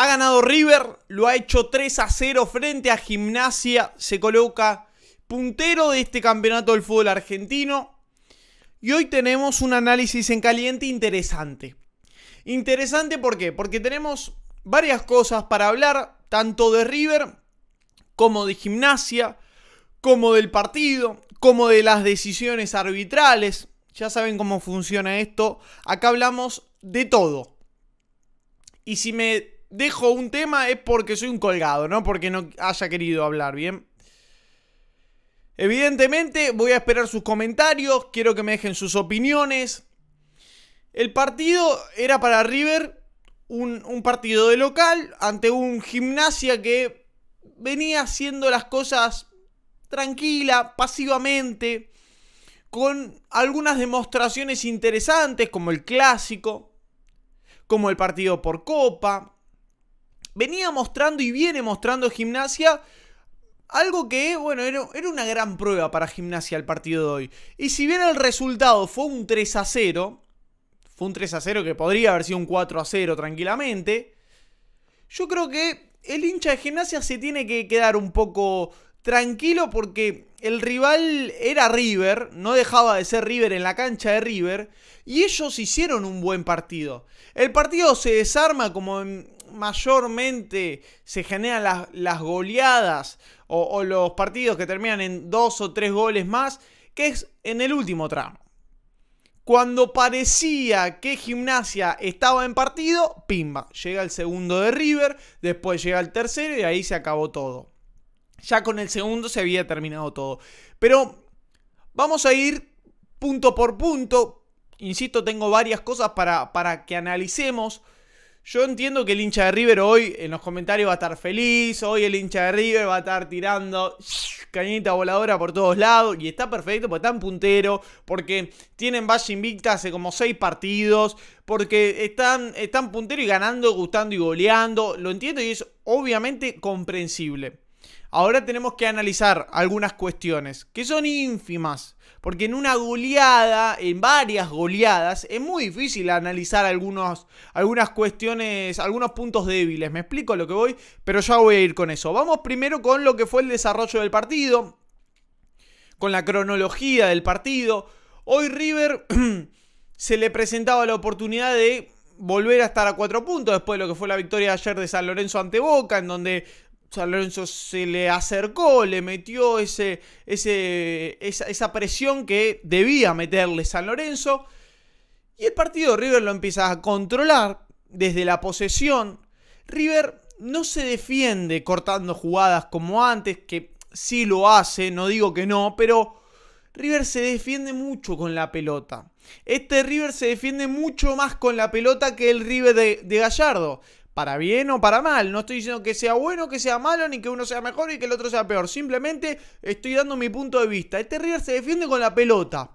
Ha ganado River, lo ha hecho 3 a 0 frente a Gimnasia, se coloca puntero de este campeonato del fútbol argentino. Y hoy tenemos un análisis en caliente interesante. Interesante ¿por qué? Porque tenemos varias cosas para hablar, tanto de River como de Gimnasia, como del partido, como de las decisiones arbitrales. Ya saben cómo funciona esto. Acá hablamos de todo. Y si me dejo un tema es porque soy un colgado, no porque no haya querido hablar, ¿bien? Evidentemente voy a esperar sus comentarios, quiero que me dejen sus opiniones. El partido era para River un, partido de local ante un gimnasia que venía haciendo las cosas tranquila, pasivamente, con algunas demostraciones interesantes como el clásico, como el partido por copa, venía mostrando y viene mostrando gimnasia. Algo que, bueno, era, una gran prueba para gimnasia el partido de hoy. Y si bien el resultado fue un 3 a 0, fue un 3 a 0 que podría haber sido un 4 a 0 tranquilamente, yo creo que el hincha de gimnasia se tiene que quedar un poco tranquilo porque el rival era River, no dejaba de ser River en la cancha de River, y ellos hicieron un buen partido. El partido se desarma como en mayormente se generan las, goleadas o, o, los partidos que terminan en dos o tres goles más, que es en el último tramo. Cuando parecía que Gimnasia estaba en partido, pimba, llega el segundo de River, después llega el tercero y ahí se acabó todo. Ya con el segundo se había terminado todo. Pero vamos a ir punto por punto. Insisto, tengo varias cosas para, para que analicemos. Yo entiendo que el hincha de River hoy en los comentarios va a estar feliz, hoy el hincha de River va a estar tirando cañita voladora por todos lados y está perfecto porque están puntero, porque tienen base invicta hace como 6 partidos, porque están, están puntero y ganando, gustando y goleando, lo entiendo y es obviamente comprensible. Ahora tenemos que analizar algunas cuestiones que son ínfimas, porque en una goleada, en varias goleadas, es muy difícil analizar algunos, algunas cuestiones, algunos puntos débiles. Me explico lo que voy, pero ya voy a ir con eso. Vamos primero con lo que fue el desarrollo del partido, con la cronología del partido. Hoy River se le presentaba la oportunidad de volver a estar a cuatro puntos después de lo que fue la victoria de ayer de San Lorenzo ante Boca, en donde San Lorenzo se le acercó, le metió ese, esa, presión que debía meterle San Lorenzo. Y el partido River lo empieza a controlar desde la posesión. River no se defiende cortando jugadas como antes, que sí lo hace, no digo que no, pero River se defiende mucho con la pelota. Este River se defiende mucho más con la pelota que el River de Gallardo para bien o para mal. No estoy diciendo que sea bueno, que sea malo, ni que uno sea mejor y que el otro sea peor. Simplemente estoy dando mi punto de vista. Este River se defiende con la pelota.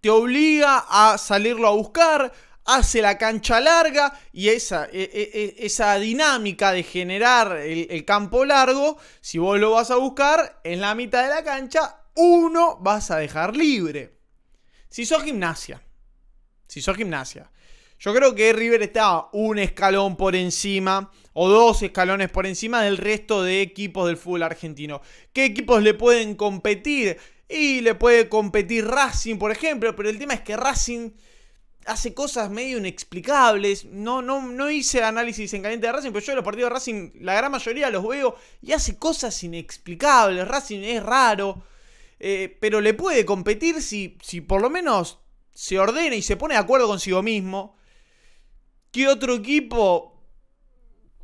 Te obliga a salirlo a buscar, hace la cancha larga y esa, e, e, e, esa dinámica de generar el campo largo, si vos lo vas a buscar en la mitad de la cancha, uno vas a dejar libre. Si sos gimnasia, si sos gimnasia, yo creo que River está un escalón por encima o dos escalones por encima del resto de equipos del fútbol argentino. ¿Qué equipos le pueden competir? Y le puede competir Racing, por ejemplo, pero el tema es que Racing hace cosas medio inexplicables. No, no, no hice análisis en caliente de Racing, pero yo los partidos de Racing, la gran mayoría los veo y hace cosas inexplicables. Racing es raro, eh, pero le puede competir si, si por lo menos se ordena y se pone de acuerdo consigo mismo ¿Qué otro equipo?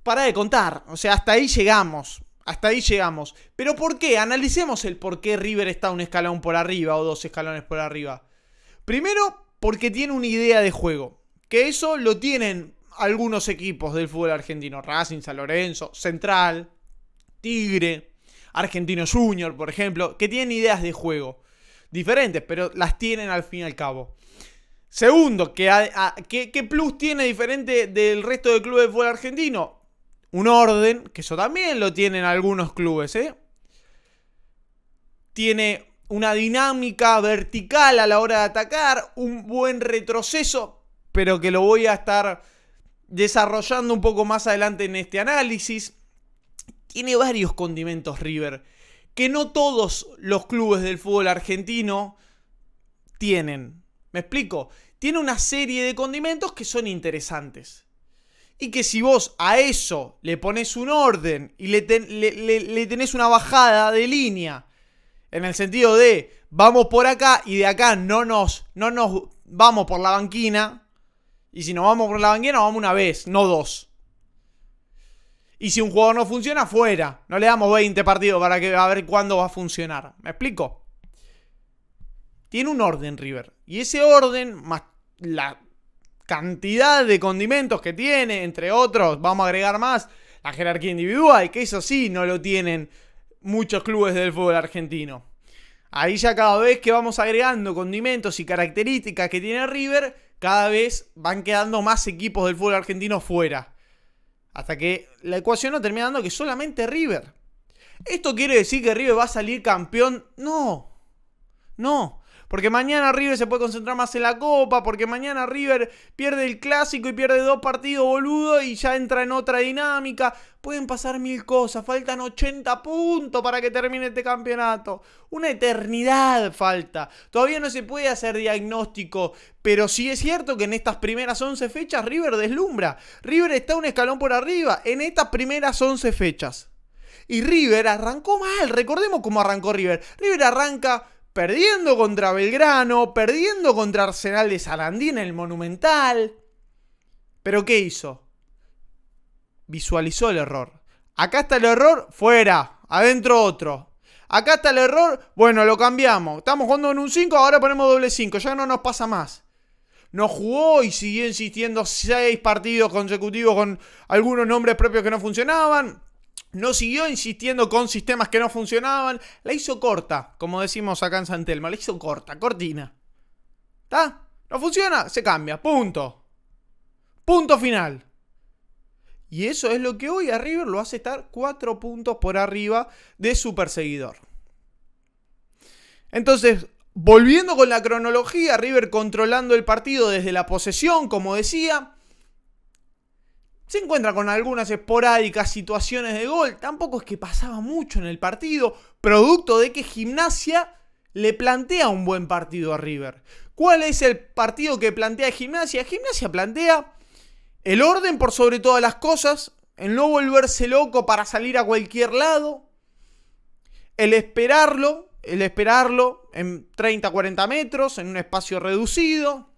Para de contar. O sea, hasta ahí llegamos. Hasta ahí llegamos. Pero ¿por qué? Analicemos el por qué River está un escalón por arriba o dos escalones por arriba. Primero, porque tiene una idea de juego. Que eso lo tienen algunos equipos del fútbol argentino. Racing, San Lorenzo, Central, Tigre, Argentino Junior, por ejemplo. Que tienen ideas de juego. Diferentes, pero las tienen al fin y al cabo. Segundo, ¿qué, plus tiene diferente del resto de clubes de fútbol argentino? Un orden, que eso también lo tienen algunos clubes, ¿eh? Tiene una dinámica vertical a la hora de atacar, un buen retroceso, pero que lo voy a estar desarrollando un poco más adelante en este análisis. Tiene varios condimentos River, que no todos los clubes del fútbol argentino tienen. Me explico. Tiene una serie de condimentos que son interesantes. Y que si vos a eso le pones un orden y le, tenés una bajada de línea, en el sentido de vamos por acá y de acá no nos, no nos vamos por la banquina, y si nos vamos por la banquina, vamos una vez, no dos. Y si un jugador no funciona, fuera. No le damos 20 partidos para que a ver cuándo va a funcionar. ¿Me explico? Tiene un orden River. Y ese orden, más la cantidad de condimentos que tiene, entre otros, vamos a agregar más, la jerarquía individual, que eso sí no lo tienen muchos clubes del fútbol argentino. Ahí ya cada vez que vamos agregando condimentos y características que tiene River, cada vez van quedando más equipos del fútbol argentino fuera. Hasta que la ecuación no termina dando que solamente River. ¿Esto quiere decir que River va a salir campeón? No. No. Porque mañana River se puede concentrar más en la Copa, porque mañana River pierde el clásico y pierde dos partidos, boludo, y ya entra en otra dinámica. Pueden pasar mil cosas, faltan 80 puntos para que termine este campeonato. Una eternidad falta. Todavía no se puede hacer diagnóstico, pero sí es cierto que en estas primeras 11 fechas River deslumbra. River está un escalón por arriba en estas primeras 11 fechas. Y River arrancó mal, recordemos cómo arrancó River. River arranca perdiendo contra Belgrano, perdiendo contra Arsenal de Sarandí en el Monumental. Pero ¿qué hizo? Visualizó el error. Acá está el error, fuera, adentro otro. Acá está el error, bueno, lo cambiamos. Estamos jugando en un 5, ahora ponemos doble 5, ya no nos pasa más. No jugó y siguió insistiendo 6 partidos consecutivos con algunos nombres propios que no funcionaban. No siguió insistiendo con sistemas que no funcionaban. La hizo corta, como decimos acá en Santelma. La hizo corta, cortina. ¿Está? No funciona, se cambia. Punto. Punto final. Y eso es lo que hoy a River lo hace estar cuatro puntos por arriba de su perseguidor. Entonces, volviendo con la cronología, River controlando el partido desde la posesión, como decía. Se encuentra con algunas esporádicas situaciones de gol, tampoco es que pasaba mucho en el partido, producto de que Gimnasia le plantea un buen partido a River. ¿Cuál es el partido que plantea Gimnasia? Gimnasia plantea el orden por sobre todas las cosas, el no volverse loco para salir a cualquier lado, el esperarlo, el esperarlo en 30, 40 metros, en un espacio reducido,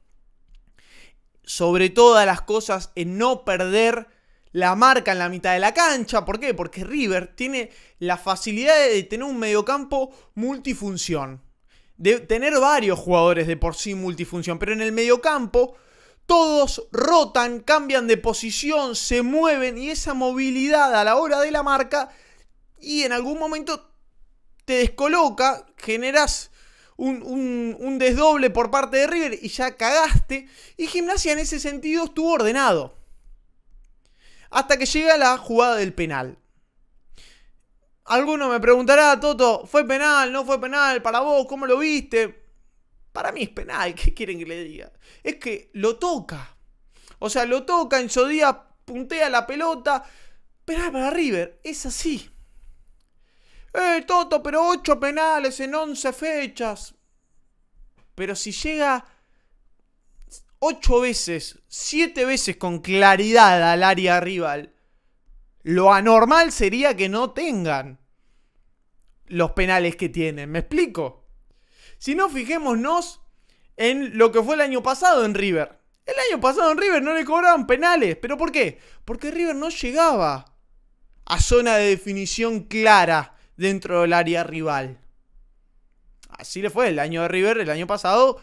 sobre todas las cosas en no perder la marca en la mitad de la cancha. ¿Por qué? Porque River tiene la facilidad de tener un mediocampo multifunción. De tener varios jugadores de por sí multifunción. Pero en el mediocampo todos rotan, cambian de posición, se mueven y esa movilidad a la hora de la marca y en algún momento te descoloca, generas un, desdoble por parte de River y ya cagaste. Y Gimnasia en ese sentido estuvo ordenado. Hasta que llega la jugada del penal. Alguno me preguntará, Toto, ¿fue penal? ¿No fue penal? ¿Para vos? ¿Cómo lo viste? Para mí es penal, ¿qué quieren que le diga? Es que lo toca. O sea, lo toca, en día puntea la pelota. Pero para River, es así. ¡Eh, Toto, pero ocho penales en 11 fechas! Pero si llega ocho veces, siete veces con claridad al área rival, lo anormal sería que no tengan los penales que tienen. ¿Me explico? Si no, fijémonos en lo que fue el año pasado en River. El año pasado en River no le cobraban penales. ¿Pero por qué? Porque River no llegaba a zona de definición clara dentro del área rival así le fue el año de River, el año pasado,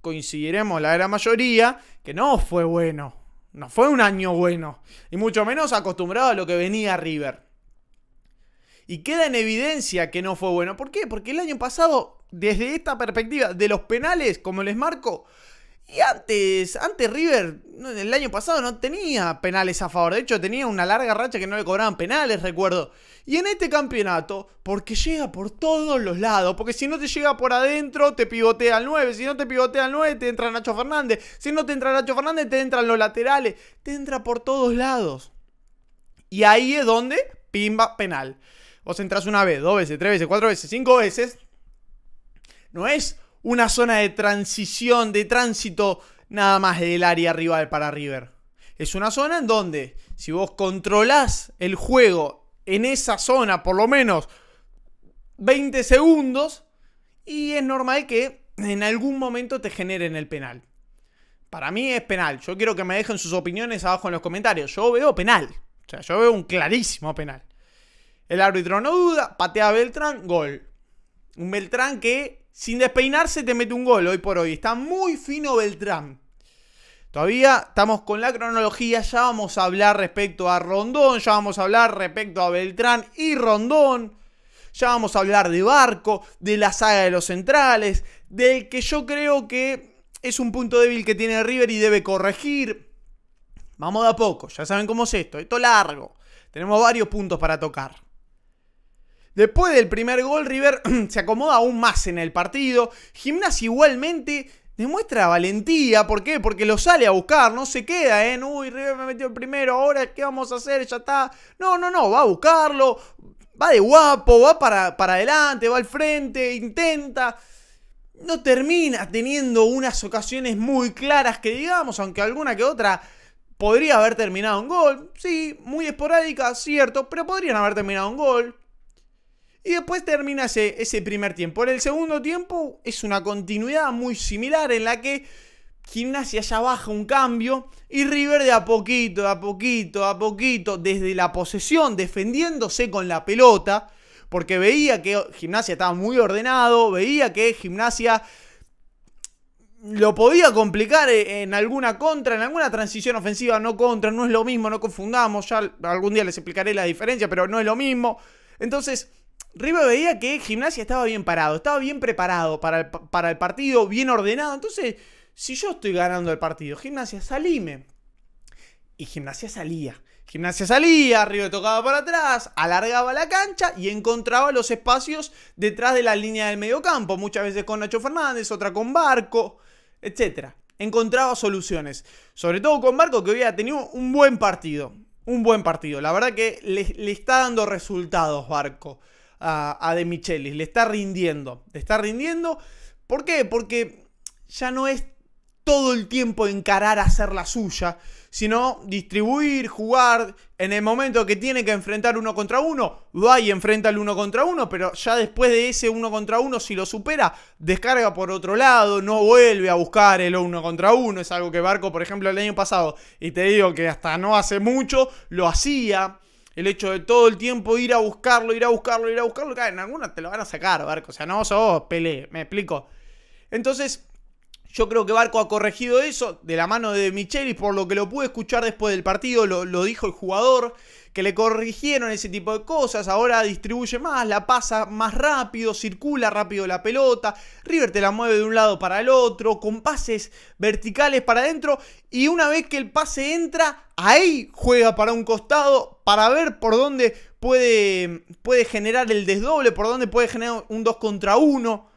coincidiremos la gran mayoría, que no fue bueno. No fue un año bueno. Y mucho menos acostumbrado a lo que venía River. Y queda en evidencia que no fue bueno. ¿Por qué? Porque el año pasado, desde esta perspectiva de los penales, como les marco, y antes, antes River, el año pasado no tenía penales a favor. De hecho, tenía una larga racha que no le cobraban penales, recuerdo. Y en este campeonato, porque llega por todos los lados, porque si no te llega por adentro, te pivotea al 9, si no te pivotea al 9, te entra Nacho Fernández, si no te entra Nacho Fernández, te entran los laterales, te entra por todos lados. Y ahí es donde, pimba, penal. Vos entras una vez, dos veces, tres veces, cuatro veces, cinco veces. No es una zona de transición, de tránsito, nada más del área rival para River. Es una zona en donde, si vos controlás el juego en esa zona, por lo menos 20 segundos, y es normal que en algún momento te generen el penal. Para mí es penal. Yo quiero que me dejen sus opiniones abajo en los comentarios. Yo veo penal. O sea, yo veo un clarísimo penal. El árbitro no duda, patea a Beltrán, gol. Un Beltrán que sin despeinarse te mete un gol hoy por hoy. Está muy fino Beltrán. Todavía estamos con la cronología, ya vamos a hablar respecto a Rondón, ya vamos a hablar respecto a Beltrán y Rondón, ya vamos a hablar de Barco, de la saga de los centrales, del que yo creo que es un punto débil que tiene River y debe corregir. Vamos de a poco, ya saben cómo es esto, esto largo, tenemos varios puntos para tocar. Después del primer gol, River se acomoda aún más en el partido. Gimnasia igualmente demuestra valentía. ¿Por qué? Porque lo sale a buscar, no se queda en, ¿eh? uy, River me metió el primero, ahora qué vamos a hacer, ya está. No, no, no, va a buscarlo, va de guapo, va para, para adelante, va al frente, intenta. No termina teniendo unas ocasiones muy claras que digamos, aunque alguna que otra podría haber terminado un gol. Sí, muy esporádica, cierto, pero podrían haber terminado un gol. Y después termina ese, primer tiempo. En el segundo tiempo es una continuidad muy similar en la que Gimnasia ya baja un cambio y River de a poquito, a poquito, a poquito, desde la posesión, defendiéndose con la pelota, porque veía que Gimnasia estaba muy ordenado, veía que Gimnasia lo podía complicar e, en alguna contra, en alguna transición ofensiva, no contra, no es lo mismo, no confundamos, ya algún día les explicaré la diferencia, pero no es lo mismo. Entonces, River veía que Gimnasia estaba bien parado, estaba bien preparado para el, partido, bien ordenado. Entonces, si yo estoy ganando el partido, Gimnasia, salime. Y Gimnasia salía. Gimnasia salía, River tocaba para atrás, alargaba la cancha y encontraba los espacios detrás de la línea del mediocampo, muchas veces con Nacho Fernández, otra con Barco, etc. Encontraba soluciones, sobre todo con Barco que había tenido un buen partido, un buen partido, la verdad que le está dando resultados Barco a, De Michelis. Le está rindiendo. Le está rindiendo. ¿Por qué? Porque ya no es todo el tiempo encarar a hacer la suya, sino distribuir, jugar. En el momento que tiene que enfrentar uno contra uno, va y enfrenta el uno contra uno, pero ya después de ese uno contra uno, si lo supera, descarga por otro lado, no vuelve a buscar el uno contra uno. Es algo que Barco, por ejemplo, el año pasado, y te digo que hasta no hace mucho, lo hacía el hecho de todo el tiempo ir a buscarlo, ir a buscarlo, ir a buscarlo, en alguna te lo van a sacar, barco. O sea, no sos Pelé, me explico. Entonces, yo creo que Barco ha corregido eso de la mano de Michelis, por lo que lo pude escuchar después del partido, lo, dijo el jugador, que le corrigieron ese tipo de cosas, ahora distribuye más, la pasa más rápido, circula rápido la pelota, River te la mueve de un lado para el otro, con pases verticales para adentro, y una vez que el pase entra, ahí juega para un costado, para ver por dónde puede, puede generar el desdoble, por dónde puede generar un 2 contra 1.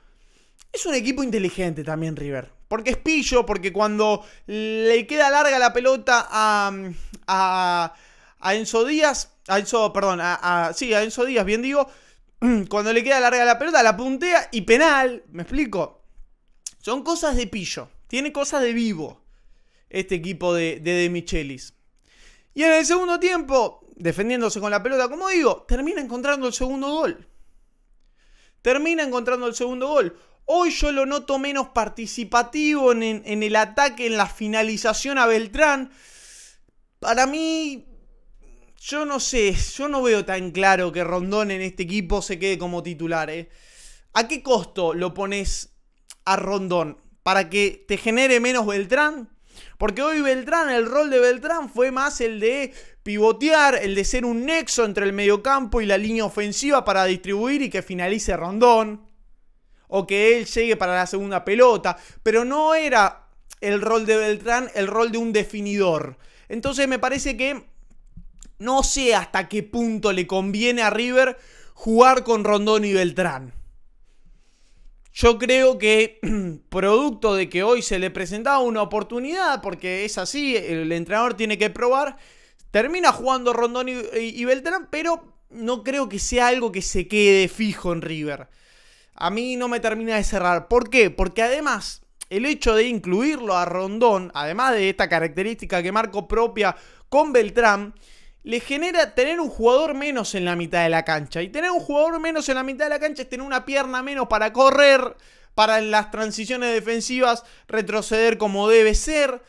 Es un equipo inteligente también River. Porque es pillo, porque cuando le queda larga la pelota a, Enzo Díaz, a Enzo, perdón, sí, a Enzo Díaz, bien digo, cuando le queda larga la pelota, la puntea y penal, ¿me explico? Son cosas de pillo, tiene cosas de vivo este equipo de, de, de Michelis. Y en el segundo tiempo, defendiéndose con la pelota, como digo, termina encontrando el segundo gol. Termina encontrando el segundo gol. Hoy yo lo noto menos participativo en, el ataque, en la finalización a Beltrán. Para mí, yo no sé, yo no veo tan claro que Rondón en este equipo se quede como titular. ¿eh? ¿A qué costo lo pones a Rondón? ¿Para que te genere menos Beltrán? Porque hoy Beltrán, el rol de Beltrán fue más el de pivotear, el de ser un nexo entre el mediocampo y la línea ofensiva para distribuir y que finalice Rondón o que él llegue para la segunda pelota, pero no era el rol de Beltrán, el rol de un definidor. Entonces me parece que no sé hasta qué punto le conviene a River jugar con Rondón y Beltrán. Yo creo que producto de que hoy se le presentaba una oportunidad, porque es así, el entrenador tiene que probar, termina jugando Rondón y, Beltrán, pero no creo que sea algo que se quede fijo en River a mí no me termina de cerrar. ¿Por qué? Porque además el hecho de incluirlo a Rondón, además de esta característica que marco propia con Beltrán, le genera tener un jugador menos en la mitad de la cancha. Y tener un jugador menos en la mitad de la cancha es tener una pierna menos para correr, para en las transiciones defensivas retroceder como debe ser.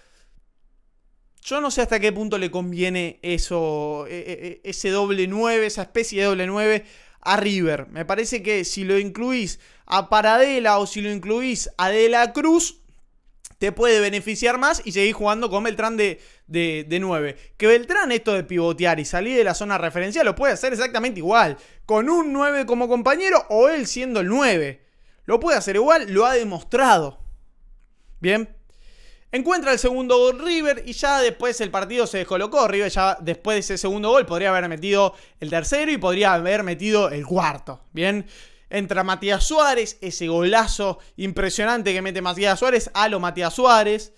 Yo no sé hasta qué punto le conviene eso, e, e, e, ese doble 9, esa especie de doble 9 a River. Me parece que si lo incluís a Paradela o si lo incluís a De la Cruz, te puede beneficiar más y seguir jugando con Beltrán de, de, de, 9. Que Beltrán esto de pivotear y salir de la zona referencial lo puede hacer exactamente igual. Con un 9 como compañero o él siendo el 9. Lo puede hacer igual, lo ha demostrado. Bien. Encuentra el segundo gol River y ya después el partido se descolocó. River ya después de ese segundo gol podría haber metido el tercero y podría haber metido el cuarto. Bien, entra Matías Suárez, ese golazo impresionante que mete Matías Suárez a lo Matías Suárez.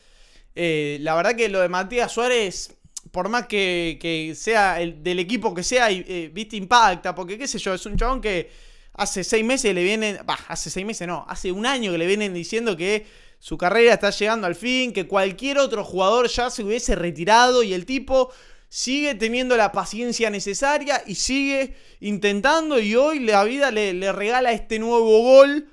Eh, la verdad que lo de Matías Suárez, por más que, sea el, del equipo que sea, eh, viste, impacta, porque qué sé yo, es un chabón que hace seis meses le vienen, bah, hace seis meses no, hace un año que le vienen diciendo que su carrera está llegando al fin, que cualquier otro jugador ya se hubiese retirado y el tipo sigue teniendo la paciencia necesaria y sigue intentando y hoy la vida le, regala este nuevo gol.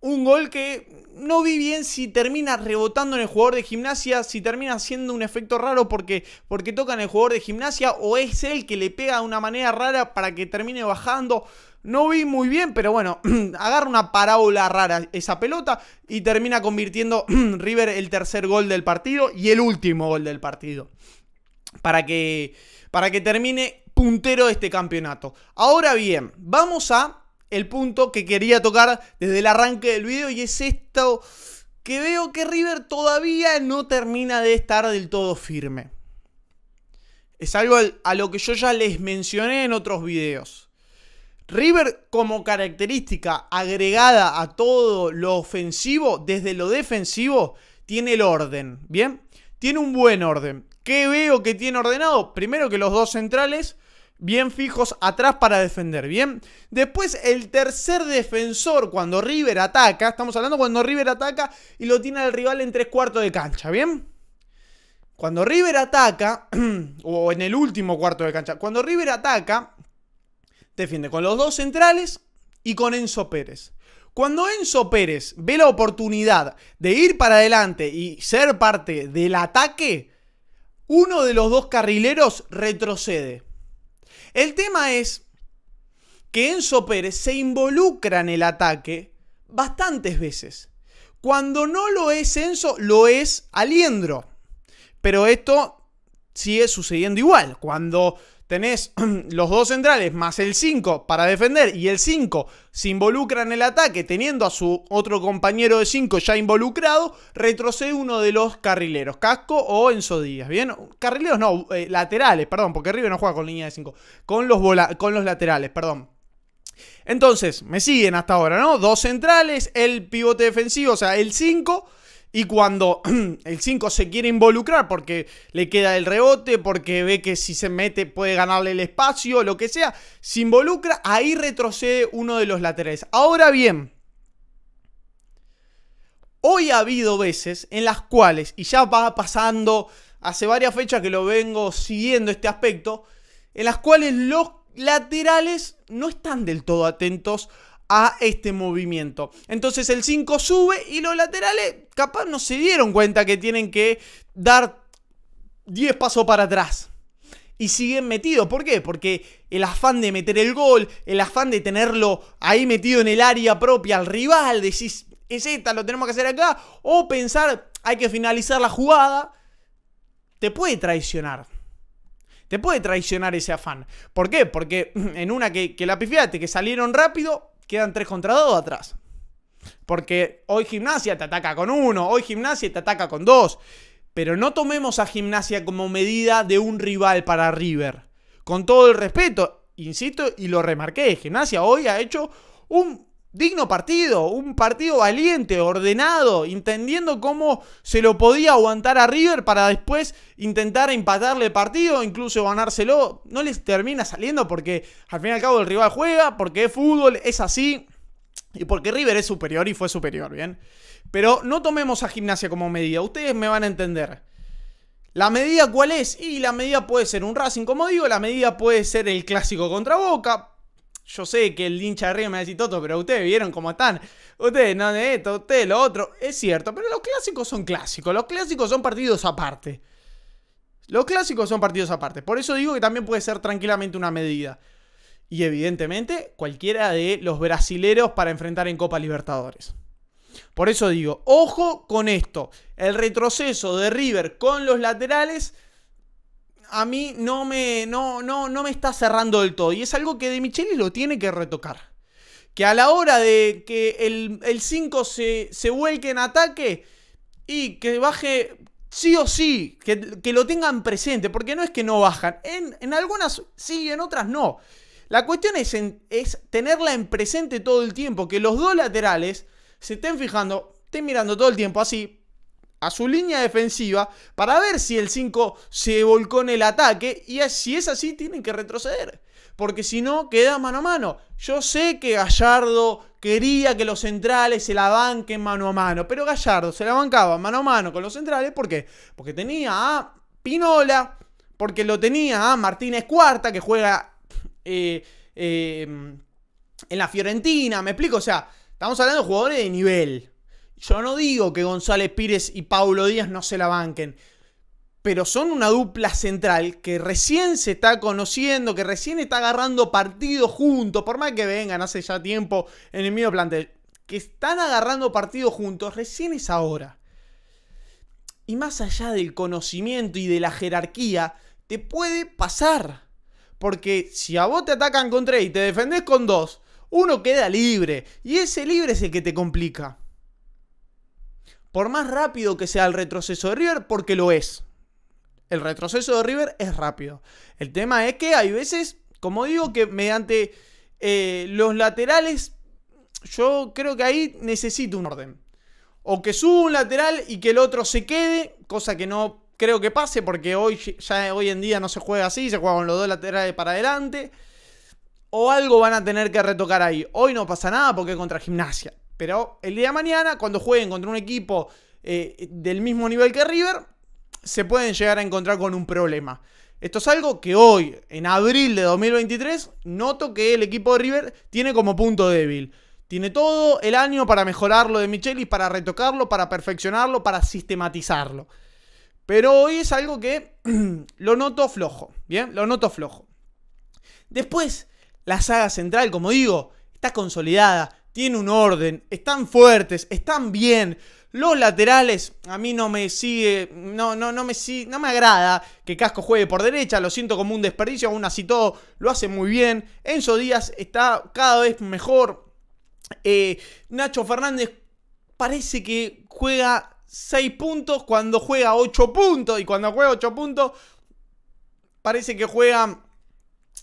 Un gol que no vi bien si termina rebotando en el jugador de gimnasia, si termina haciendo un efecto raro porque, porque toca en el jugador de gimnasia o es él que le pega de una manera rara para que termine bajando. No vi muy bien, pero bueno, agarra una parábola rara esa pelota y termina convirtiendo River el tercer gol del partido y el último gol del partido. Para que, para que termine puntero de este campeonato. Ahora bien, vamos a el punto que quería tocar desde el arranque del video y es esto que veo que River todavía no termina de estar del todo firme. Es algo a lo que yo ya les mencioné en otros videos. River como característica agregada a todo lo ofensivo, desde lo defensivo, tiene el orden, ¿bien? Tiene un buen orden. ¿Qué veo que tiene ordenado? Primero que los dos centrales bien fijos atrás para defender, ¿bien? Después el tercer defensor cuando River ataca, estamos hablando cuando River ataca y lo tiene al rival en tres cuartos de cancha, ¿bien? Cuando River ataca, o en el último cuarto de cancha, cuando River ataca, defiende con los dos centrales y con Enzo Pérez. Cuando Enzo Pérez ve la oportunidad de ir para adelante y ser parte del ataque, uno de los dos carrileros retrocede. El tema es que Enzo Pérez se involucra en el ataque bastantes veces. Cuando no lo es Enzo, lo es Aliendro. Pero esto sigue sucediendo igual. Cuando tenés los dos centrales más el 5 para defender y el 5 se involucra en el ataque teniendo a su otro compañero de 5 ya involucrado, retrocede uno de los carrileros, Casco o Enzo Díaz, ¿bien? Carrileros no, eh, laterales, perdón, porque River no juega con línea de 5, con con los laterales, perdón. Entonces, me siguen hasta ahora, ¿no? Dos centrales, el pivote defensivo, o sea, el 5 y cuando el 5 se quiere involucrar porque le queda el rebote, porque ve que si se mete puede ganarle el espacio, lo que sea, se involucra, ahí retrocede uno de los laterales. Ahora bien, hoy ha habido veces en las cuales, y ya va pasando, hace varias fechas que lo vengo siguiendo este aspecto, en las cuales los laterales no están del todo atentos a este movimiento. Entonces el 5 sube y los laterales capaz no se dieron cuenta que tienen que dar 10 pasos para atrás. Y siguen metidos. ¿Por qué? Porque el afán de meter el gol, el afán de tenerlo ahí metido en el área propia al rival, decís, es esta, lo tenemos que hacer acá. O pensar, hay que finalizar la jugada. Te puede traicionar. Te puede traicionar ese afán. ¿Por qué? Porque en una que, la pifiaste, que salieron rápido, quedan tres contra dos atrás. Porque hoy gimnasia te ataca con uno, hoy gimnasia te ataca con dos. Pero no tomemos a gimnasia como medida de un rival para River. Con todo el respeto, insisto y lo remarqué, gimnasia hoy ha hecho un digno partido, un partido valiente, ordenado, entendiendo cómo se lo podía aguantar a River para después intentar empatarle el partido, incluso ganárselo. No les termina saliendo porque al fin y al cabo el rival juega, porque es fútbol, es así. Y porque River es superior y fue superior, ¿bien? Pero no tomemos a gimnasia como medida, ustedes me van a entender. ¿La medida cuál es? Y la medida puede ser un Racing, como digo, la medida puede ser el clásico contra Boca, yo sé que el hincha de River me va a Toto, pero ustedes vieron cómo están. Ustedes no de esto, ustedes lo otro. Es cierto, pero los clásicos son clásicos. Los clásicos son partidos aparte. Los clásicos son partidos aparte. Por eso digo que también puede ser tranquilamente una medida. Y evidentemente, cualquiera de los brasileros para enfrentar en Copa Libertadores. Por eso digo, ojo con esto. El retroceso de River con los laterales a mí no me, no, no, me está cerrando del todo. Y es algo que De Micheli lo tiene que retocar. Que a la hora de que el 5 se, vuelque en ataque y que baje sí o sí, que, lo tengan presente, porque no es que no bajan. En, algunas sí y en otras no. La cuestión es, es tenerla en presente todo el tiempo, que los dos laterales se estén fijando, estén mirando todo el tiempo así, a su línea defensiva para ver si el 5 se volcó en el ataque y si es así tienen que retroceder. Porque si no, queda mano a mano. Yo sé que Gallardo quería que los centrales se la banquen mano a mano, pero Gallardo se la bancaba mano a mano con los centrales. ¿Por Porque tenía a Pinola, porque lo tenía a Martínez Cuarta, que juega eh, eh, en la Fiorentina, me explico. O sea, estamos hablando de jugadores de nivel. Yo no digo que González Pires y Paulo Díaz no se la banquen, pero son una dupla central que recién se está conociendo, que recién está agarrando partido juntos, por más que vengan hace ya tiempo en el mío plantel, que están agarrando partido juntos, recién es ahora. Y más allá del conocimiento y de la jerarquía, te puede pasar. Porque si a vos te atacan con tres y te defendés con dos uno queda libre. Y ese libre es el que te complica. Por más rápido que sea el retroceso de River, porque lo es. El retroceso de River es rápido. El tema es que hay veces, como digo, que mediante eh, los laterales, yo creo que ahí necesito un orden. O que suba un lateral y que el otro se quede, cosa que no creo que pase, porque hoy, ya hoy en día no se juega así, se juega con los dos laterales para adelante. O algo van a tener que retocar ahí. Hoy no pasa nada porque es contra gimnasia. Pero el día de mañana, cuando jueguen contra un equipo eh, del mismo nivel que River, se pueden llegar a encontrar con un problema. Esto es algo que hoy, en abril de 2023, noto que el equipo de River tiene como punto débil. Tiene todo el año para mejorarlo de Michelis, para retocarlo, para perfeccionarlo, para sistematizarlo. Pero hoy es algo que lo noto flojo, ¿bien? Lo noto flojo. Después, la saga central, como digo, está consolidada tiene un orden, están fuertes, están bien. Los laterales, a mí no me sigue, no, no, no me no me agrada que Casco juegue por derecha, lo siento como un desperdicio, aún así todo lo hace muy bien. Enzo Díaz está cada vez mejor. Eh, Nacho Fernández parece que juega 6 puntos cuando juega 8 puntos y cuando juega 8 puntos parece que juega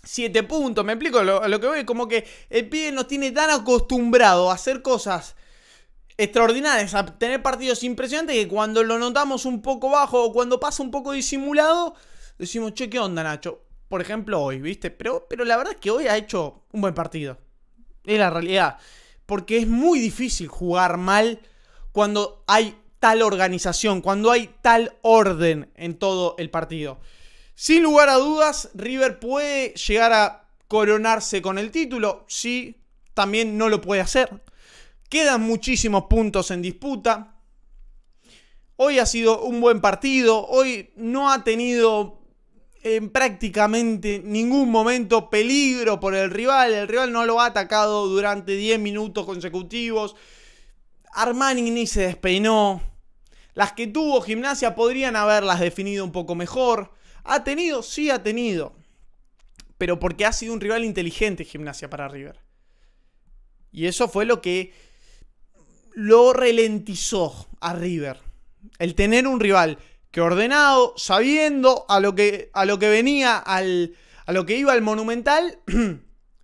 7 puntos, me explico lo, que voy, como que el pibe nos tiene tan acostumbrado a hacer cosas extraordinarias, a tener partidos impresionantes que cuando lo notamos un poco bajo o cuando pasa un poco disimulado, decimos, che, ¿qué onda Nacho? Por ejemplo, hoy, ¿viste? Pero, pero la verdad es que hoy ha hecho un buen partido. Es la realidad. Porque es muy difícil jugar mal cuando hay tal organización, cuando hay tal orden en todo el partido. Sin lugar a dudas, River puede llegar a coronarse con el título, sí, también no lo puede hacer. Quedan muchísimos puntos en disputa. Hoy ha sido un buen partido, hoy no ha tenido en eh, prácticamente ningún momento peligro por el rival, el rival no lo ha atacado durante 10 minutos consecutivos. Armani ni se despeinó, las que tuvo gimnasia podrían haberlas definido un poco mejor. ¿Ha tenido? Sí, ha tenido. Pero porque ha sido un rival inteligente gimnasia para River. Y eso fue lo que lo ralentizó a River. El tener un rival que ordenado, sabiendo a lo que, a lo que venía, al, a lo que iba al Monumental,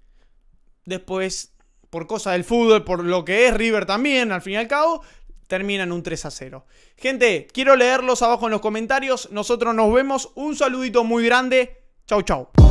después, por cosa del fútbol, por lo que es River también, al fin y al cabo, terminan un 3 a 0. Gente, quiero leerlos abajo en los comentarios. Nosotros nos vemos. Un saludito muy grande. Chau, chau.